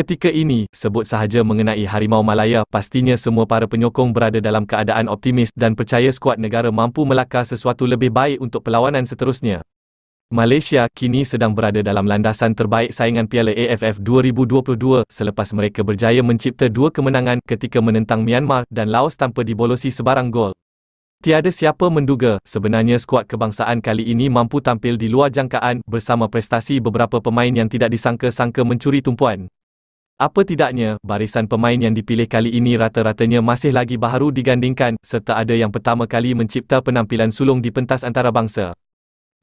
Ketika ini, sebut sahaja mengenai Harimau Malaya, pastinya semua para penyokong berada dalam keadaan optimis dan percaya skuad negara mampu melakar sesuatu lebih baik untuk perlawanan seterusnya. Malaysia kini sedang berada dalam landasan terbaik saingan Piala AFF 2022 selepas mereka berjaya mencipta dua kemenangan ketika menentang Myanmar dan Laos tanpa dibolosi sebarang gol. Tiada siapa menduga, sebenarnya skuad kebangsaan kali ini mampu tampil di luar jangkaan bersama prestasi beberapa pemain yang tidak disangka-sangka mencuri tumpuan. Apa tidaknya, barisan pemain yang dipilih kali ini rata-ratanya masih lagi baharu digandingkan, serta ada yang pertama kali mencipta penampilan sulung di pentas antarabangsa.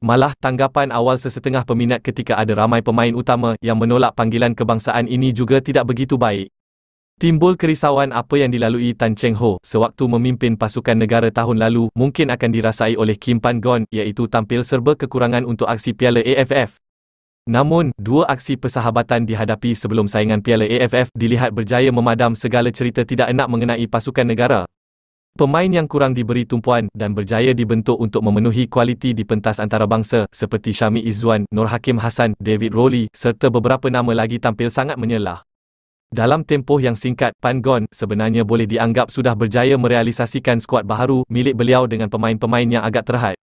Malah, tanggapan awal sesetengah peminat ketika ada ramai pemain utama yang menolak panggilan kebangsaan ini juga tidak begitu baik. Timbul kerisauan apa yang dilalui Tan Cheng Ho sewaktu memimpin pasukan negara tahun lalu mungkin akan dirasai oleh Kim Pan Gon iaitu tampil serba kekurangan untuk aksi piala AFF. Namun, dua aksi persahabatan dihadapi sebelum saingan Piala AFF dilihat berjaya memadam segala cerita tidak enak mengenai pasukan negara. Pemain yang kurang diberi tumpuan dan berjaya dibentuk untuk memenuhi kualiti di pentas antarabangsa seperti Syami Izzuan, Nur Hakim Hassan, David Rowley serta beberapa nama lagi tampil sangat menyelah. Dalam tempoh yang singkat, Pan Gon sebenarnya boleh dianggap sudah berjaya merealisasikan skuad baharu milik beliau dengan pemain-pemain yang agak terhad.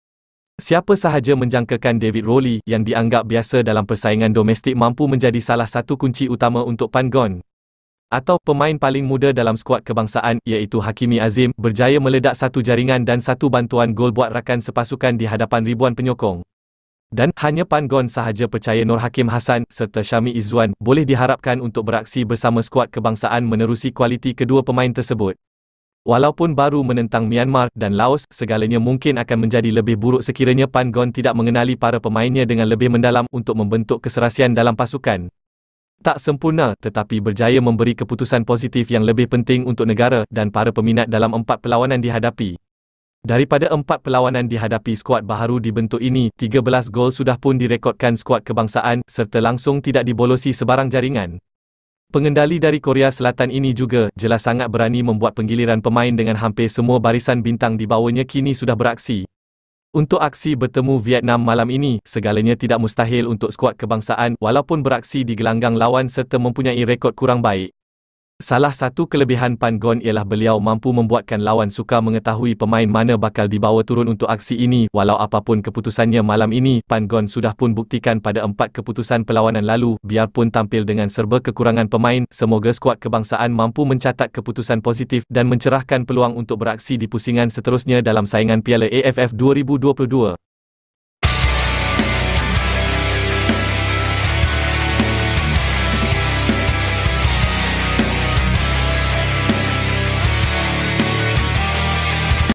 Siapa sahaja menjangkakan David Rowley yang dianggap biasa dalam persaingan domestik mampu menjadi salah satu kunci utama untuk Pangon. Atau pemain paling muda dalam skuad kebangsaan iaitu Hakimi Azim berjaya meledak satu jaringan dan satu bantuan gol buat rakan sepasukan di hadapan ribuan penyokong. Dan hanya Pangon sahaja percaya Nur Hakim Hasan serta Syami Izzuan boleh diharapkan untuk beraksi bersama skuad kebangsaan menerusi kualiti kedua pemain tersebut. Walaupun baru menentang Myanmar dan Laos, segalanya mungkin akan menjadi lebih buruk sekiranya Pan Gon tidak mengenali para pemainnya dengan lebih mendalam untuk membentuk keserasian dalam pasukan. Tak sempurna, tetapi berjaya memberi keputusan positif yang lebih penting untuk negara dan para peminat dalam empat perlawanan dihadapi. Daripada empat perlawanan dihadapi skuad baharu dibentuk ini, 13 gol sudah pun direkodkan skuad kebangsaan serta langsung tidak dibolosi sebarang jaringan. Pengendali dari Korea Selatan ini juga jelas sangat berani membuat penggiliran pemain dengan hampir semua barisan bintang di bawahnya kini sudah beraksi. Untuk aksi bertemu Vietnam malam ini, segalanya tidak mustahil untuk skuad kebangsaan walaupun beraksi di gelanggang lawan serta mempunyai rekod kurang baik. Salah satu kelebihan Pan Gon ialah beliau mampu membuatkan lawan suka mengetahui pemain mana bakal dibawa turun untuk aksi ini. Walau apapun keputusannya malam ini, Pan Gon sudah pun buktikan pada empat keputusan perlawanan lalu, biarpun tampil dengan serba kekurangan pemain, semoga skuad kebangsaan mampu mencatat keputusan positif dan mencerahkan peluang untuk beraksi di pusingan seterusnya dalam saingan Piala AFF 2022.